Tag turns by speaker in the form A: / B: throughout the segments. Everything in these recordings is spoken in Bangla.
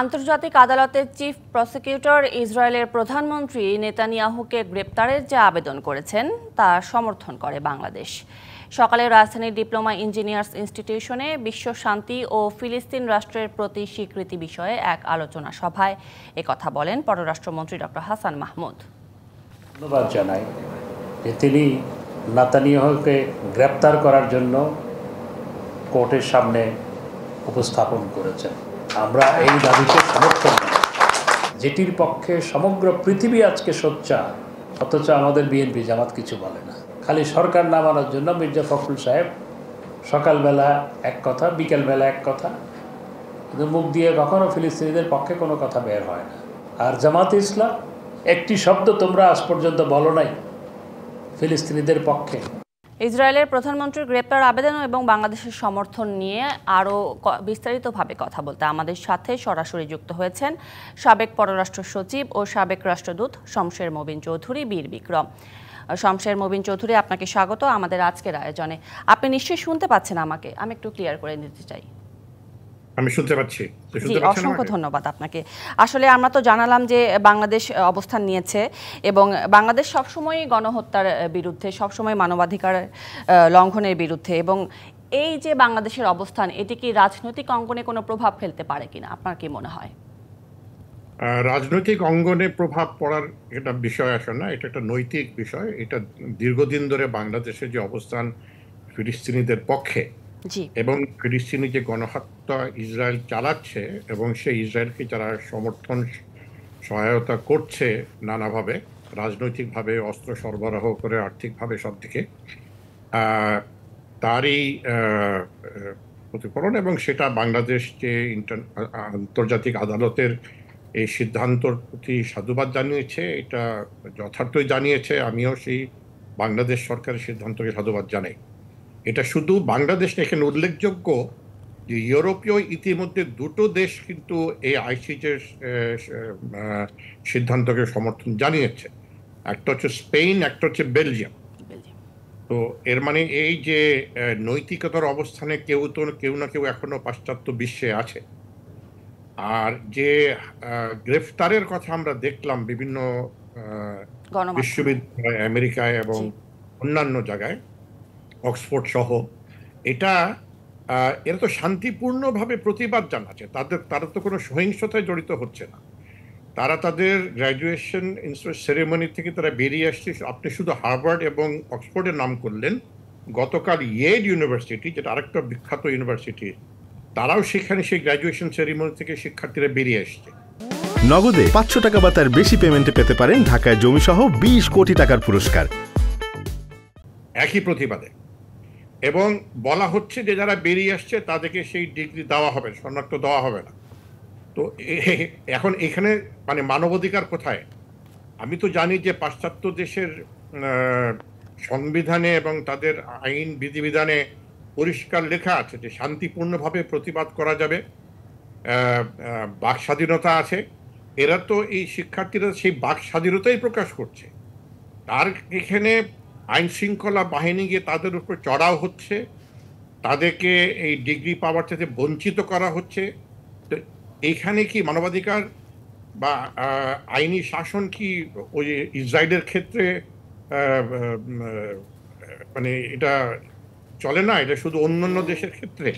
A: আন্তর্জাতিক আদালতের চিফ প্রসিকিউটর ইসরায়েলের প্রধানমন্ত্রী নেতানিয়াহুকে গ্রেপ্তারের যে আবেদন করেছেন তা সমর্থন করে বাংলাদেশ সকালে রাজধানীর ডিপ্লোমা ইঞ্জিনিয়ার্স ইনস্টিটিউশনে বিশ্ব শান্তি ও ফিলিস্তিন রাষ্ট্রের প্রতি স্বীকৃতি বিষয়ে এক আলোচনা সভায় কথা বলেন পররাষ্ট্রমন্ত্রী ডক্টর হাসান মাহমুদ
B: ধন্যবাদ জানাই যে তিনি নাতানিয়াহকে গ্রেপ্তার করার জন্য কোর্টের সামনে উপস্থাপন করেছেন আমরা এই দাবিকে সমর্থন যেটির পক্ষে সমগ্র পৃথিবী আজকে সোচ্চা অথচ আমাদের বিএনপি জামাত কিছু বলে না খালি সরকার নামানোর জন্য মির্জা ফখরুল সাহেব সকালবেলা এক কথা বিকেলবেলা এক কথা কিন্তু মুখ দিয়ে কখনও ফিলিস্তিনিদের পক্ষে কোনো কথা বের হয় না আর জামাত ইসলাম একটি শব্দ তোমরা আজ পর্যন্ত বলো নাই ফিলিস্তিনিদের পক্ষে
A: ইসরায়েলের প্রধানমন্ত্রীর গ্রেপ্তার আবেদন এবং বাংলাদেশের সমর্থন নিয়ে আরও বিস্তারিতভাবে কথা বলতে আমাদের সাথে সরাসরি যুক্ত হয়েছেন সাবেক পররাষ্ট্র সচিব ও সাবেক রাষ্ট্রদূত শমশের মোবিন চৌধুরী বীর বিক্রম শমশের মোবিন চৌধুরী আপনাকে স্বাগত আমাদের আজকের আয়োজনে আপনি নিশ্চয়ই শুনতে পাচ্ছেন আমাকে আমি একটু ক্লিয়ার করে নিতে চাই
C: আমি শুনতে পাচ্ছি অসংখ্য ধন্যবাদ
A: আপনাকে আসলে আমরা তো জানালাম যে বাংলাদেশ অবস্থান নিয়েছে এবং বাংলাদেশ সবসময় গণহত্যার বিরুদ্ধে সবসময় মানবাধিকার লঙ্ঘনের বিরুদ্ধে এবং এই যে বাংলাদেশের অবস্থান এটি কি রাজনৈতিক অঙ্গনে কোনো প্রভাব ফেলতে পারে কিনা আপনার কি মনে হয়
C: রাজনৈতিক অঙ্গনে প্রভাব পড়ার এটা বিষয় আসে না এটা একটা নৈতিক বিষয় এটা দীর্ঘদিন ধরে বাংলাদেশের যে অবস্থান ফিলিস্তিনিদের পক্ষে এবং ফিলিস্তিনি যে গণহত্যা ইসরায়েল চালাচ্ছে এবং সেই ইসরায়েলকে যারা সমর্থন সহায়তা করছে নানাভাবে রাজনৈতিকভাবে অস্ত্র সরবরাহ করে আর্থিকভাবে সব দিকে তারই প্রতিফলন এবং সেটা বাংলাদেশ যে ইন্টার আন্তর্জাতিক আদালতের এই সিদ্ধান্তর প্রতি সাধুবাদ জানিয়েছে এটা যথার্থই জানিয়েছে আমিও সেই বাংলাদেশ সরকারের সিদ্ধান্তকে সাধুবাদ জানাই এটা শুধু বাংলাদেশ এখানে উল্লেখযোগ্য যে ইউরোপীয় ইতিমধ্যে দুটো দেশ কিন্তু এই আইসিজের সিদ্ধান্তকে সমর্থন জানিয়েছে একটা হচ্ছে স্পেন একটা হচ্ছে বেলজিয়াম তো এর মানে এই যে নৈতিকতার অবস্থানে কেউ তো কেউ না কেউ এখনো পাশ্চাত্য বিশ্বে আছে আর যে গ্রেফতারের কথা আমরা দেখলাম বিভিন্ন বিশ্ববিদ্যালয় আমেরিকায় এবং অন্যান্য জায়গায় অক্সফোর্ড সহ এটা এরা তো শান্তিপূর্ণভাবে প্রতিবাদ জানাচ্ছে তাদের তারা তো কোনো সহিংসতায় জড়িত হচ্ছে না তারা তাদের গ্র্যাজুয়েশন সেরেমনি থেকে তারা বেরিয়ে আসছে আপনি শুধু হার্ভার্ড এবং অক্সফোর্ডের নাম করলেন গতকাল ইয়েড ইউনিভার্সিটি যেটা আরেকটা বিখ্যাত ইউনিভার্সিটি তারাও সেখানে সেই গ্র্যাজুয়েশন সেরিমনি থেকে শিক্ষার্থীরা বেরিয়ে আসছে নগদে পাঁচশো টাকা বা তার বেশি পেমেন্টে পেতে পারেন ঢাকায় সহ বিশ কোটি টাকার পুরস্কার একই প্রতিবাদে এবং বলা হচ্ছে যে যারা বেরিয়ে আসছে তাদেরকে সেই ডিগ্রি দেওয়া হবে শনাক্ত দেওয়া হবে না তো এখন এখানে মানে মানবাধিকার কোথায় আমি তো জানি যে পাশ্চাত্য দেশের সংবিধানে এবং তাদের আইন বিধিবিধানে পরিষ্কার লেখা আছে যে শান্তিপূর্ণভাবে প্রতিবাদ করা যাবে বাক স্বাধীনতা আছে এরা তো এই শিক্ষার্থীরা সেই বাক স্বাধীনতাই প্রকাশ করছে তার এখানে আইন শৃঙ্খলা বাহিনী গিয়ে তাদের উপর চড়াও হচ্ছে তাদেরকে এই ডিগ্রি পাওয়ার থেকে বঞ্চিত করা হচ্ছে তো এইখানে কি মানবাধিকার বা আইনি শাসন কি ওই ইসরায়েলের ক্ষেত্রে মানে এটা চলে না এটা শুধু অন্যান্য দেশের ক্ষেত্রে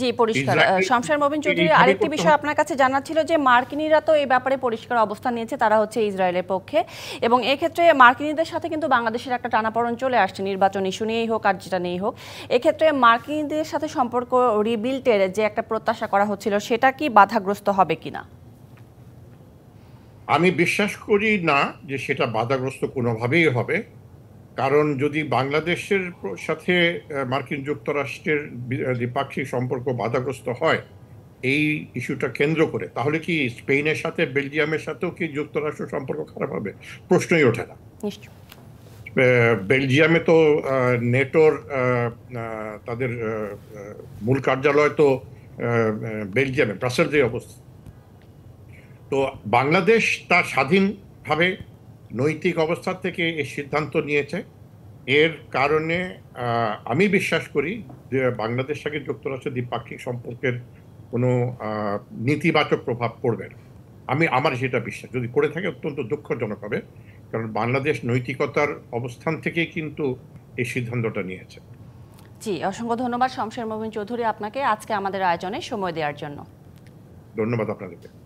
A: জি পরিষ্কার শামসার মবিন চৌধুরী আরেকটি বিষয় আপনার কাছে জানা ছিল যে মার্কিনিরা তো এই ব্যাপারে পরিষ্কার অবস্থান নিয়েছে তারা হচ্ছে ইসরায়েলের পক্ষে এবং এক্ষেত্রে মার্কিনিদের সাথে কিন্তু বাংলাদেশের একটা টানাপড়ন চলে আসছে নির্বাচন ইস্যু নিয়েই হোক আর যেটা নিয়েই হোক এক্ষেত্রে মার্কিনিদের সাথে সম্পর্ক রিবিল্টের যে একটা প্রত্যাশা করা হচ্ছিল সেটা কি বাধাগ্রস্ত হবে কিনা
C: আমি বিশ্বাস করি না যে সেটা বাধাগ্রস্ত কোনোভাবেই হবে কারণ যদি বাংলাদেশের সাথে মার্কিন যুক্তরাষ্ট্রের দ্বিপাক্ষিক সম্পর্ক বাধাগ্রস্ত হয় এই ইস্যুটা কেন্দ্র করে তাহলে কি স্পেনের সাথে বেলজিয়ামের সাথেও কি যুক্তরাষ্ট্র সম্পর্ক খারাপ হবে প্রশ্নই ওঠে না বেলজিয়ামে তো নেটোর তাদের মূল কার্যালয় তো বেলজিয়ামে ব্রাসেলসে অবস্থিত তো বাংলাদেশ তা স্বাধীনভাবে নৈতিক অবস্থা থেকে এই সিদ্ধান্ত নিয়েছে এর কারণে আমি বিশ্বাস করি যে বাংলাদেশ থেকে যুক্তরাষ্ট্রের দ্বিপাক্ষিক সম্পর্কের কোনো নেতিবাচক প্রভাব পড়বে না আমি আমার সেটা বিশ্বাস যদি করে থাকে অত্যন্ত দুঃখজনক হবে কারণ বাংলাদেশ নৈতিকতার অবস্থান থেকেই কিন্তু এই সিদ্ধান্তটা নিয়েছে
A: জি অসংখ্য ধন্যবাদ শমশের মোবিন চৌধুরী আপনাকে আজকে আমাদের আয়োজনে সময় দেওয়ার জন্য
B: ধন্যবাদ আপনাদেরকে